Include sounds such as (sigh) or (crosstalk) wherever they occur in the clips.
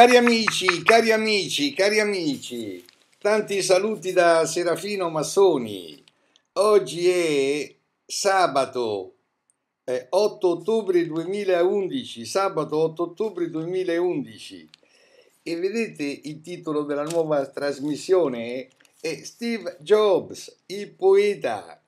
Cari amici, cari amici, cari amici, tanti saluti da Serafino Massoni. Oggi è sabato 8 eh, ottobre 2011, sabato 8 ottobre 2011. E vedete il titolo della nuova trasmissione è Steve Jobs, il poeta.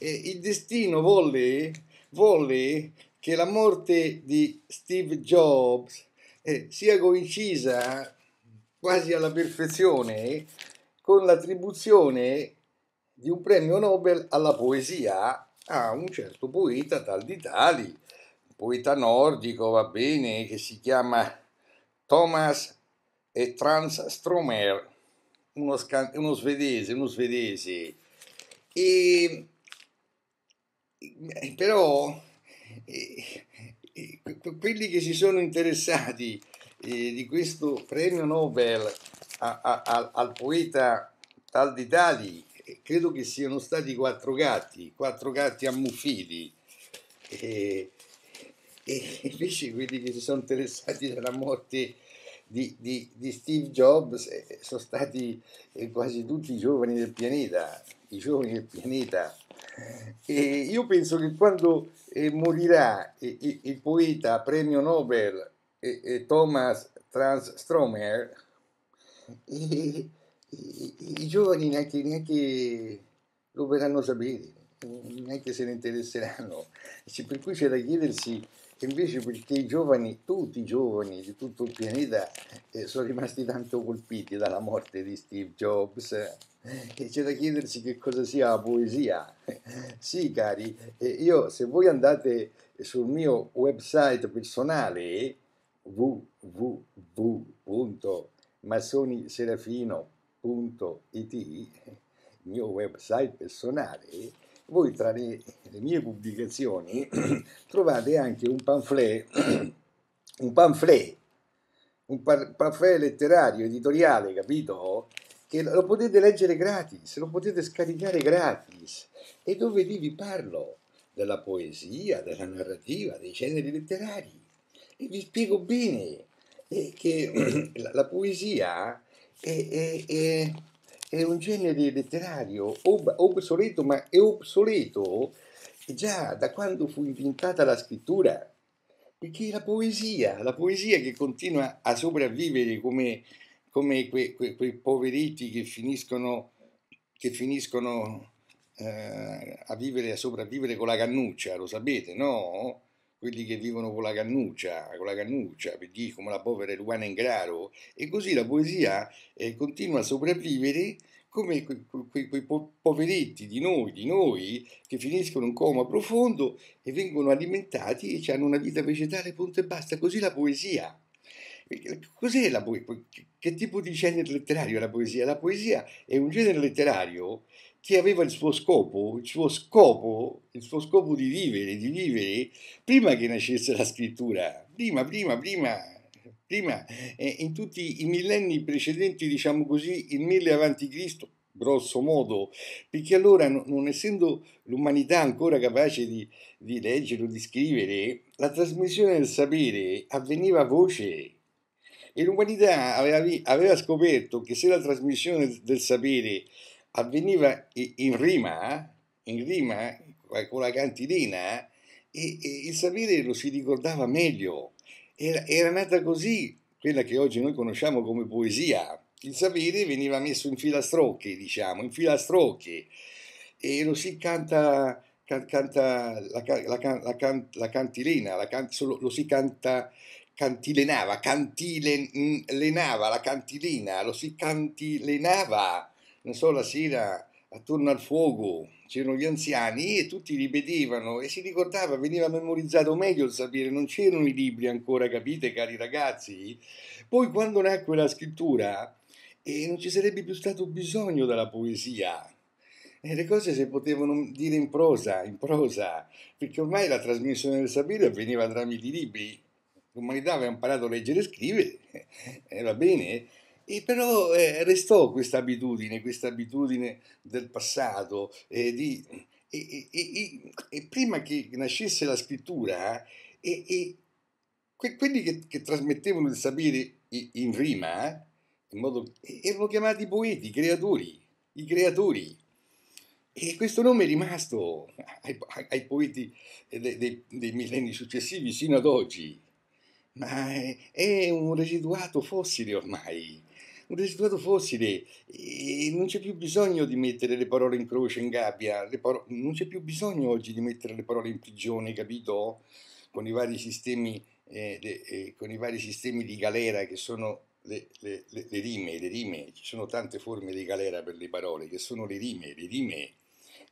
il destino volle, volle che la morte di Steve Jobs eh, sia coincisa quasi alla perfezione con l'attribuzione di un premio Nobel alla poesia a un certo poeta tal di tali, poeta nordico, va bene, che si chiama Thomas e eh, Trans Stromer, uno, scan- uno svedese, uno svedese. E, però eh, quelli che si sono interessati eh, di questo premio Nobel a, a, a, al poeta Tal di Tali, eh, credo che siano stati quattro gatti, quattro gatti ammuffiti. E, eh, e invece quelli che si sono interessati alla morte di, di, di, Steve Jobs eh, sono stati quasi tutti i giovani del pianeta, i giovani del pianeta e io penso che quando eh, morirà il, il poeta premio Nobel eh, Thomas Franz Stromer, i, i, giovani neanche, neanche lo verranno a sapere, neanche se ne interesseranno. Per cui c'è da chiedersi invece perché i giovani, tutti i giovani di tutto il pianeta, eh, sono rimasti tanto colpiti dalla morte di Steve Jobs eh, che c'è da chiedersi che cosa sia la poesia. (laughs) sì, cari, eh, io se voi andate sul mio website personale www.massoniserafino.it, il mio website personale, voi tra le, le mie pubblicazioni (clears throat) trovate anche un pamphlet, (clears throat) un pamphlet, un pamphlet letterario, editoriale, capito? che lo potete leggere gratis, lo potete scaricare gratis e dove lì vi parlo della poesia, della narrativa, dei generi letterari e vi spiego bene eh, che (clears throat) la, poesia è, è, è, è un genere letterario obsoleto, ma è obsoleto già da quando fu inventata la scrittura perché la poesia, la poesia che continua a sopravvivere come come que, que, quei poveretti che finiscono, che finiscono eh, a vivere, a sopravvivere con la cannuccia, lo sapete, no? Quelli che vivono con la cannuccia, con la cannuccia, per dire come la povera Luana Ingraro, e così la poesia eh, continua a sopravvivere come quei, quei, quei, poveretti di noi, di noi, che finiscono in coma profondo e vengono alimentati e hanno una vita vegetale, punto e basta. Così la poesia Cos'è la poesia? Che tipo di genere letterario è la poesia? La poesia è un genere letterario che aveva il suo scopo, il suo scopo, il suo scopo di vivere, di vivere prima che nascesse la scrittura, prima, prima, prima, prima, eh, in tutti i millenni precedenti, diciamo così, il mille avanti Cristo, grosso modo, perché allora non essendo l'umanità ancora capace di, di leggere o di scrivere, la trasmissione del sapere avveniva a voce, e l'umanità aveva, aveva scoperto che se la trasmissione del sapere avveniva in rima, in rima eh, con la cantilena, e, e il sapere lo si ricordava meglio. Era, era, nata così quella che oggi noi conosciamo come poesia. Il sapere veniva messo in filastrocche, diciamo, in filastrocche, e lo si canta, can, canta la, la, la, la, cantilena, lo, lo si canta cantilenava, cantilenava mm, la cantilina, lo si cantilenava, non so, la sera attorno al fuoco c'erano gli anziani e tutti ripetevano e si ricordava, veniva memorizzato meglio il sapere, non c'erano i libri ancora, capite cari ragazzi? Poi quando nacque la scrittura eh, non ci sarebbe più stato bisogno della poesia, e eh, le cose si potevano dire in prosa, in prosa, perché ormai la trasmissione del sapere avveniva tramite i libri l'umanità aveva imparato a leggere e scrivere, (laughs) eh, va bene, e però eh, restò questa abitudine, questa abitudine del passato. Eh, di, e, e, e, prima che nascesse la scrittura, eh, e, que, quelli che, che, trasmettevano il sapere in rima in modo, erano chiamati poeti, creatori, i creatori. E questo nome è rimasto ai, ai poeti dei, dei, dei millenni successivi sino ad oggi ma è, eh, è un residuato fossile ormai, un residuato fossile, e eh, non c'è più bisogno di mettere le parole in croce, in gabbia, paro- non c'è più bisogno oggi di mettere le parole in prigione, capito? Con i vari sistemi, eh, de, eh, con i vari sistemi di galera che sono le, le, le, le, rime, le rime, ci sono tante forme di galera per le parole, che sono le rime, le rime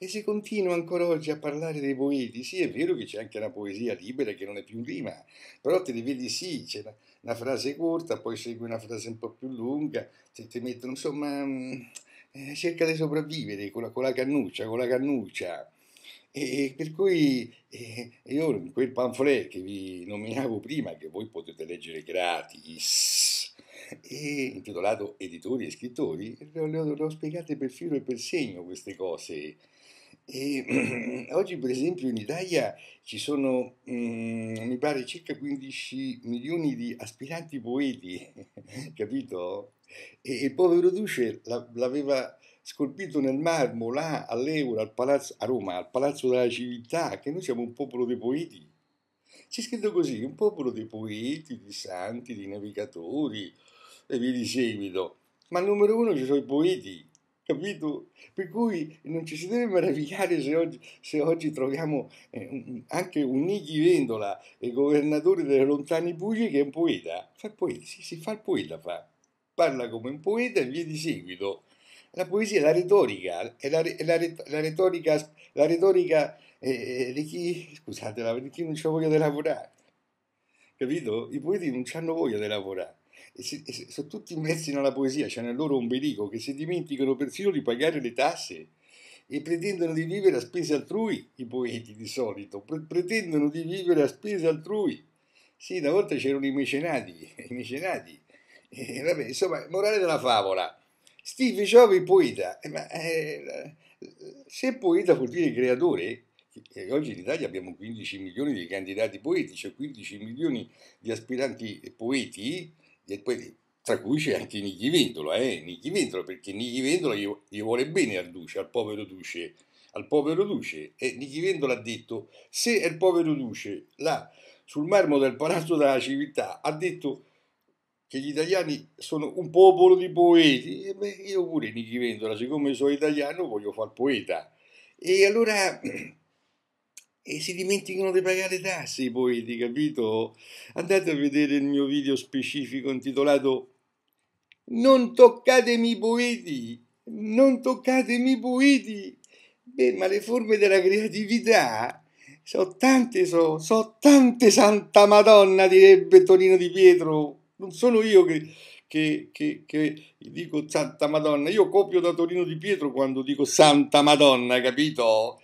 e si continua ancora oggi a parlare dei poeti. Sì, è vero che c'è anche una poesia libera che non è più rima, però te li vedi sì, c'è una, una frase corta, poi segue una frase un po' più lunga, se ti mettono, insomma, mm, eh, cerca di sopravvivere con la, con la cannuccia, con la cannuccia. E per cui eh, io in quel pamphlet che vi nominavo prima, che voi potete leggere gratis, (laughs) e intitolato Editori e Scrittori, le ho, le ho, spiegate per filo e per segno queste cose. E, (clears throat) oggi per esempio in Italia ci sono, mm, mi pare, circa 15 milioni di aspiranti poeti, (laughs) capito? E il povero Duce l'aveva scolpito nel marmo là all'Euro, al palazzo, a Roma, al Palazzo della Civiltà, che noi siamo un popolo dei poeti. C'è scritto così, un popolo di poeti, di santi, di navigatori, e via di seguito. Ma al numero uno ci sono i poeti, capito? Per cui non ci si deve meravigliare se oggi, se oggi troviamo eh, anche un Nichi Vendola, il governatore delle lontane Puglie, che è un poeta. Fa il poeta, si, si fa il poeta, fa. Parla come un poeta e via di seguito. La poesia è la retorica, è la, è la, la retorica, la retorica eh, eh, di chi, scusatela, di chi non ha voglia di lavorare. Capito? I poeti non hanno voglia di lavorare e, si, e sono tutti immersi nella poesia, cioè nel loro ombelico, che si dimenticano persino di pagare le tasse e pretendono di vivere a spese altrui, i poeti di solito, pre- pretendono di vivere a spese altrui. Sì, una volta c'erano i mecenati, (laughs) i mecenati. Eh, vabbè, insomma, morale della favola. Steve Jobs è poeta, eh, ma eh, se poeta vuol dire creatore, e oggi in Italia abbiamo 15 milioni di candidati poeti, o 15 milioni di aspiranti poeti, e poi, tra cui c'è anche Nighi Vendola, eh? Nighi Vendola, perché Nighi Vendola gli, gli vuole bene al duce, al povero duce, al povero duce, e Nighi Vendola ha detto, se il povero duce, là, sul marmo del palazzo della civiltà, ha detto che gli italiani sono un popolo di poeti, e beh, io pure Nighi Vendola, siccome sono italiano, voglio far poeta, e allora (clears throat) e si dimenticano di pagare tasse i poeti, capito? Andate a vedere il mio video specifico intitolato Non toccatemi i poeti, non toccatemi i poeti. Beh, ma le forme della creatività sono tante, so, so tante, Santa Madonna, direbbe Torino di Pietro. Non sono io che, che, che, che dico Santa Madonna, io copio da Torino di Pietro quando dico Santa Madonna, capito?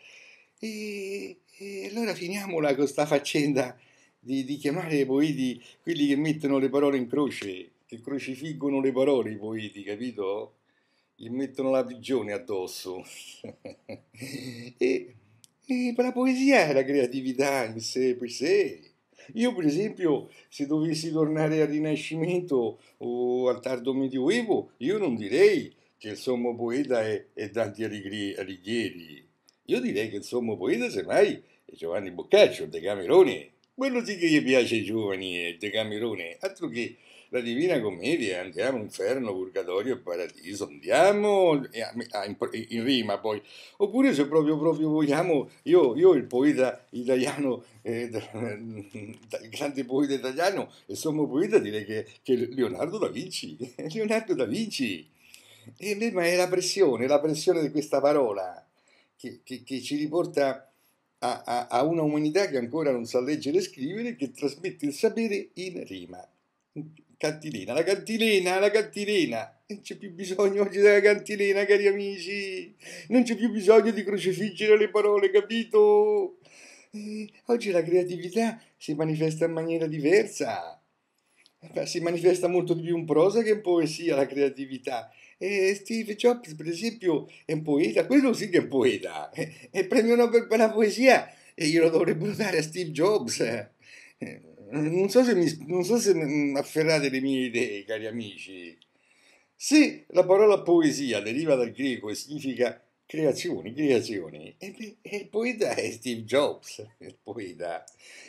E e allora finiamola con questa faccenda di, di chiamare i poeti quelli che mettono le parole in croce, che crocifiggono le parole i poeti, capito? Gli mettono la prigione addosso. (laughs) e, e la poesia è la creatività in sé per sé. Io, per esempio, se dovessi tornare al Rinascimento o al tardo Medioevo, io non direi che il sommo poeta è, è Dante Alighieri, io direi che il sommo poeta semmai è Giovanni Boccaccio, il Decamerone. Quello sì che gli piace ai giovani è il Decamerone, altro che la Divina Commedia, eh, andiamo inferno, purgatorio e paradiso, andiamo in rima poi, oppure se proprio, proprio vogliamo, io, io il poeta italiano, eh, il grande poeta italiano e sommo poeta direi che, che Leonardo da Vinci, (laughs) Leonardo da Vinci, eh, ma è la pressione, la pressione di questa parola, che, che, che ci riporta a, a, a, una umanità che ancora non sa leggere e scrivere, che trasmette il sapere in rima. Cantilena, la cantilena, la cantilena. Non c'è più bisogno oggi della cantilena, cari amici. Non c'è più bisogno di crocifiggere le parole, capito? Eh, oggi la creatività si manifesta in maniera diversa si manifesta molto di più in prosa che in poesia la creatività. E Steve Jobs, per esempio, è un poeta, quello sì che è un poeta, eh, e il premio Nobel per la poesia e glielo dovrebbero dare a Steve Jobs. Eh, non so se, mi, non so se afferrate le mie idee, cari amici. Se la parola poesia deriva dal greco e significa creazioni, creazioni, e, il poeta è Steve Jobs, (laughs) il poeta.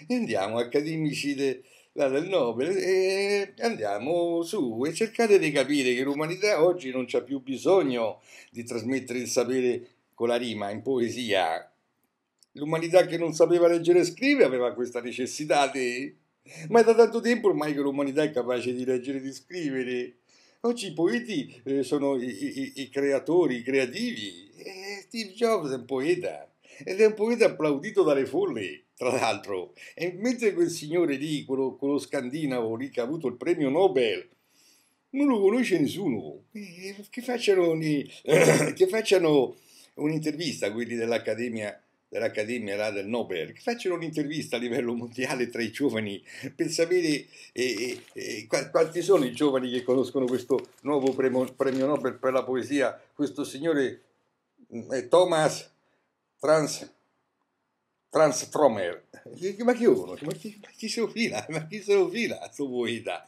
Andiamo, accademici de, la del Nobel e andiamo su e cercate di capire che l'umanità oggi non c'ha più bisogno di trasmettere il sapere con la rima in poesia. L'umanità che non sapeva leggere e scrivere aveva questa necessità di... Ma è da tanto tempo ormai che l'umanità è capace di leggere e di scrivere. Oggi i poeti eh, sono i, i, i, creatori, i creativi. E Steve Jobs è un poeta ed è un poeta applaudito dalle folle tra l'altro. E mentre quel signore lì, quello, quello scandinavo lì che ha avuto il premio Nobel, non lo conosce nessuno, che facciano, ogni, (clears throat) che facciano un'intervista quelli dell'Accademia dell'Accademia là, del Nobel, che facciano un'intervista a livello mondiale tra i giovani per sapere eh, eh, quanti sono i giovani che conoscono questo nuovo premio, premio Nobel per la poesia, questo signore eh, Thomas Trans Transtromer. Ma che uno? Ma chi, ma chi se lo fila? Ma chi se lo fila? Su Voida.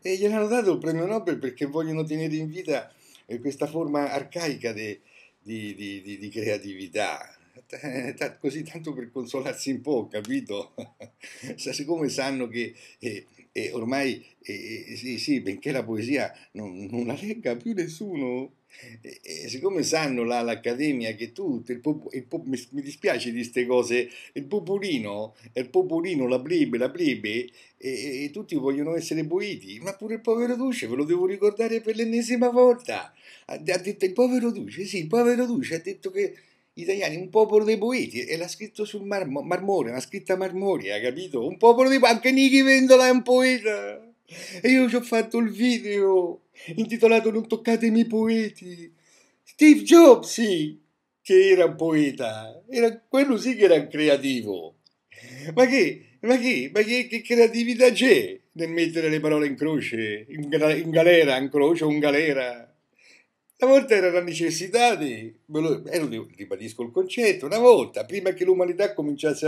E gliel'hanno dato il premio Nobel perché vogliono tenere in vita eh, questa forma arcaica di, di, di, di creatività. Eh, così tanto per consolarsi un po', capito? (laughs) Siccome sanno che eh, eh, ormai, eh, eh, sì, sì, benché la poesia non, non la legga più nessuno, e, e, siccome sanno là, l'accademia che tutto il pop, il pop, mi, mi, dispiace di queste cose il popolino il popolino la plebe la plebe e, e, tutti vogliono essere boiti ma pure il povero duce ve lo devo ricordare per l'ennesima volta ha, ha detto il povero duce sì il povero duce ha detto che gli italiani un popolo dei poeti, e l'ha scritto sul marmo, marmore una scritta marmorea capito un popolo dei anche Nichi Vendola è un poeta e io ci ho fatto il video intitolato Non toccatemi i poeti. Steve Jobs, sì, che era un poeta, era, quello sì che era un creativo. Ma che, ma che, ma che, che creatività c'è nel mettere le parole in croce, in, in galera, in croce o in galera? Una volta era la necessità di, eh, ribadisco il concetto, una volta, prima che l'umanità cominciasse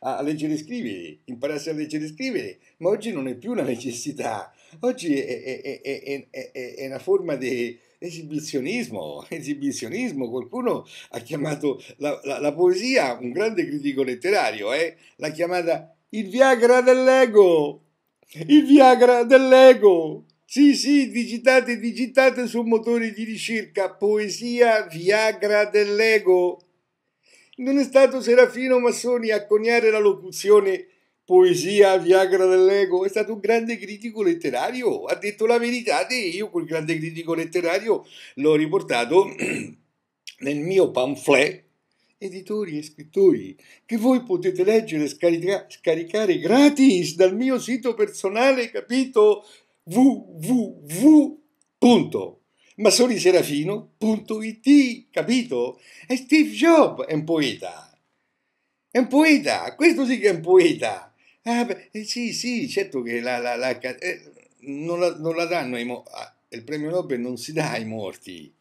a, a leggere e scrivere, imparasse a leggere e scrivere, ma oggi non è più una necessità, oggi è, è, è, è una forma di esibizionismo, esibizionismo, qualcuno ha chiamato la, la, la poesia, un grande critico letterario, eh, l'ha chiamata il Viagra dell'ego, il Viagra dell'ego, sì, sì, digitate, digitate sul motore di ricerca, poesia Viagra dell'ego. Non è stato Serafino Massoni a coniare la locuzione poesia Viagra dell'ego, è stato un grande critico letterario, ha detto la verità e io quel grande critico letterario l'ho riportato (clears throat) nel mio pamphlet editori e scrittori che voi potete leggere e scarica- scaricare gratis dal mio sito personale, capito? www.masoniserafino.it, capito? E Steve Jobs è un poeta. È un poeta, questo sì che è un poeta. Ah, beh, eh sì, sì, certo che la, la, la, eh, non, la non, la, danno ai morti. Ah, il premio Nobel non si dà ai morti.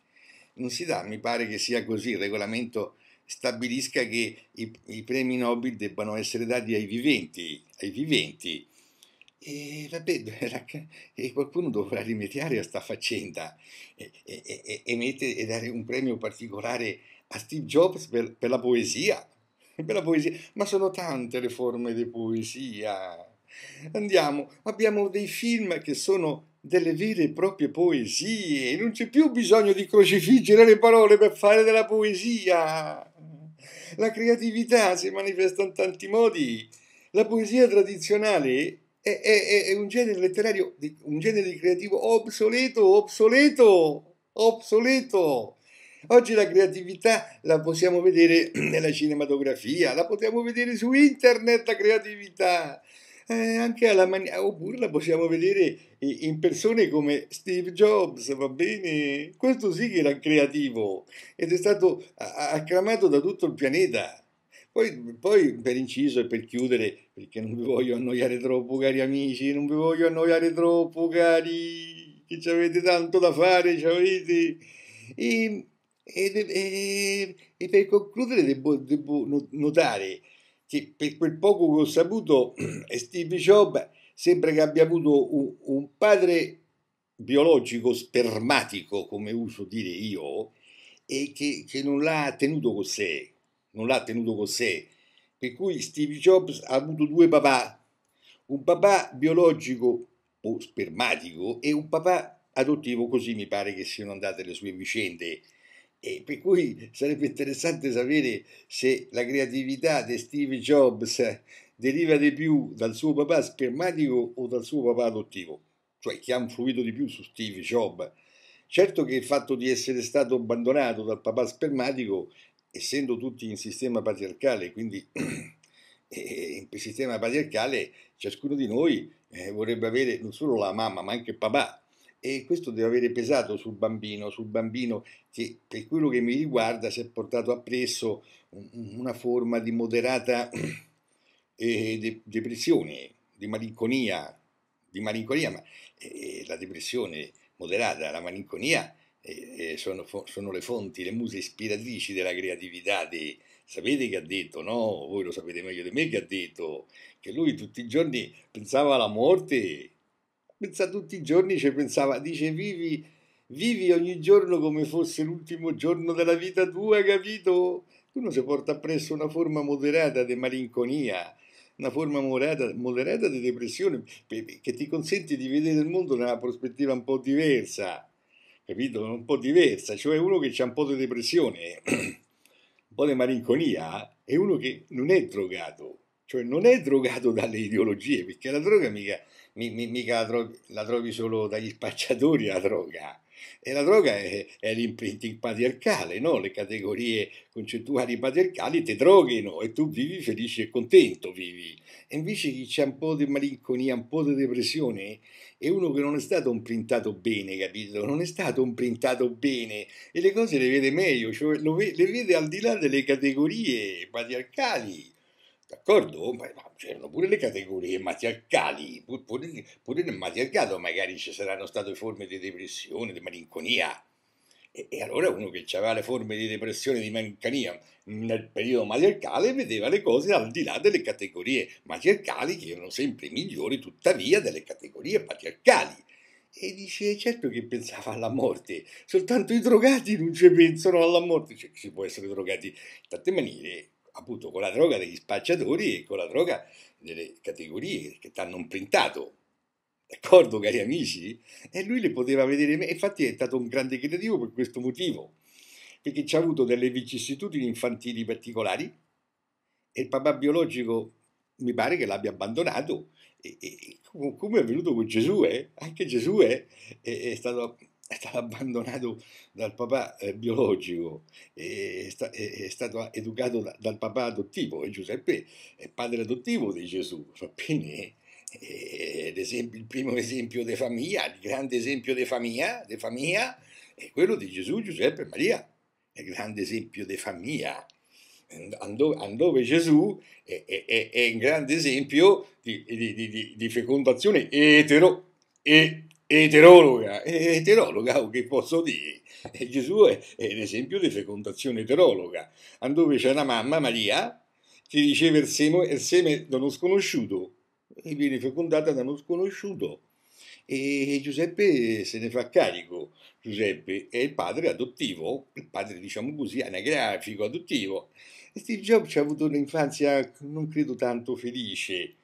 Non si dà, mi pare che sia così. Il regolamento stabilisca che i, i premi Nobel debbano essere dati ai viventi, ai viventi e vabbè, (laughs) e qualcuno dovrà rimediare a sta faccenda e, e, e, mette, e, dare un premio particolare a Steve Jobs per, per, la poesia. (laughs) Per la poesia. Ma sono tante le forme di poesia. Andiamo, abbiamo dei film che sono delle vere e proprie poesie, non c'è più bisogno di crocifiggere le parole per fare della poesia. La creatività si manifesta in tanti modi. La poesia tradizionale è, è, è un genere letterario, un genere di creativo obsoleto, obsoleto, obsoleto. Oggi la creatività la possiamo vedere (clears throat) nella cinematografia, la possiamo vedere su internet la creatività, eh, anche alla maniera, oppure la possiamo vedere in persone come Steve Jobs, va bene? Questo sì che era creativo ed è stato acclamato da tutto il pianeta. Poi, poi, per inciso e per chiudere, perché non vi voglio annoiare troppo, cari amici, non vi voglio annoiare troppo, cari, che ci avete tanto da fare, ci avete. E, e, e, e per concludere devo, devo, notare che per quel poco che ho saputo, (clears throat) Steve Jobs sembra che abbia avuto un, un padre biologico spermatico, come uso dire io, e che, che non l'ha tenuto con sé non l'ha tenuto con sé. Per cui Steve Jobs ha avuto due papà, un papà biologico o spermatico e un papà adottivo, così mi pare che siano andate le sue vicende. E per cui sarebbe interessante sapere se la creatività di Steve Jobs deriva di più dal suo papà spermatico o dal suo papà adottivo, cioè chi ha influito di più su Steve Jobs. Certo che il fatto di essere stato abbandonato dal papà spermatico essendo tutti in sistema patriarcale, quindi (clears throat) in sistema patriarcale ciascuno di noi eh, vorrebbe avere non solo la mamma ma anche il papà e questo deve avere pesato sul bambino, sul bambino che per quello che mi riguarda si è portato appresso una forma di moderata (clears throat) depressione, di malinconia, di malinconia, ma la depressione moderata, la malinconia e, e sono, sono, le fonti, le muse ispiratrici della creatività. Dei, sapete che ha detto, no? Voi lo sapete meglio di me che ha detto che lui tutti i giorni pensava alla morte, pensa tutti i giorni, ci pensava, dice vivi, vivi ogni giorno come fosse l'ultimo giorno della vita tua, capito? Uno si porta presso una forma moderata di malinconia, una forma moderata, moderata di depressione che ti consente di vedere il mondo da una prospettiva un po' diversa capito? Un po' diversa, cioè uno che ha un po' di depressione, (clears throat) un po' di malinconia, è uno che non è drogato, cioè non è drogato (laughs) dalle ideologie, perché la droga mica, mica la, trovi, la trovi solo dagli spacciatori, la droga e la droga è, è l'imprinting patriarcale, no? le categorie concettuali patriarcali ti droghino e tu vivi felice e contento, vivi. E invece chi c'è un po' di malinconia, un po' di depressione, è uno che non è stato imprintato bene, capito? Non è stato imprintato bene e le cose le vede meglio, cioè le vede al di là delle categorie patriarcali D'accordo? Ma, c'erano pure le categorie matriarcali, pure, pure, pure nel matriarcato magari ci saranno state forme di depressione, di malinconia. E, e allora uno che aveva le forme di depressione e di malinconia nel periodo matriarcale vedeva le cose al di là delle categorie matriarcali che erano sempre migliori tuttavia delle categorie patriarcali e dice certo che pensava alla morte, soltanto i drogati non ci pensano alla morte, cioè si può essere drogati in tante maniere, appunto con la droga degli spacciatori e con la droga delle categorie che ti hanno imprintato. D'accordo, cari amici? E lui le poteva vedere me. Infatti è stato un grande creativo per questo motivo, perché ci ha avuto delle vicissitudini infantili particolari e il papà biologico mi pare che l'abbia abbandonato. E, e, come è avvenuto con Gesù, eh? anche Gesù eh? è, è stato è stato (laughs) abbandonato dal papà eh, biologico, è, sta, è, è stato educato da, dal papà adottivo, e Giuseppe è padre adottivo di Gesù, quindi bene? l'esempio, eh, il primo esempio di famiglia, il grande esempio di famiglia, di famiglia è quello di Gesù, Giuseppe e Maria, il grande esempio di famiglia. Andove Gesù è, è, è un grande esempio di, di, di, di fecondazione etero e eterologa, eterologa o che posso dire? Gesù è, è l'esempio di fecondazione eterologa, dove c'è una mamma Maria che riceve il seme, il seme da uno sconosciuto e viene fecondata da uno sconosciuto e Giuseppe se ne fa carico. Giuseppe è il padre adottivo, il padre diciamo così anagrafico, adottivo. E Steve Jobs ha avuto un'infanzia non credo tanto felice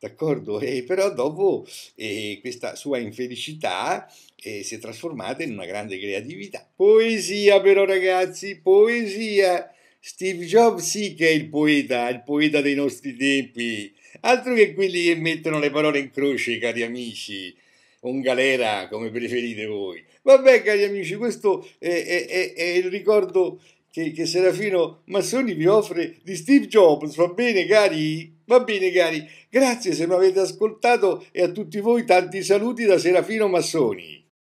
d'accordo? (laughs) E però dopo eh, questa sua infelicità eh, si è trasformata in una grande creatività. Poesia però ragazzi, poesia! Steve Jobs sì che è il poeta, il poeta dei nostri tempi, altro che quelli che mettono le parole in croce, cari amici un galera come preferite voi. Vabbè, cari amici, questo è, è, è, è il ricordo che, che Serafino Massoni vi offre di Steve Jobs. Va bene, cari? Va bene, cari. Grazie se mi avete ascoltato e a tutti voi tanti saluti da Serafino Massoni.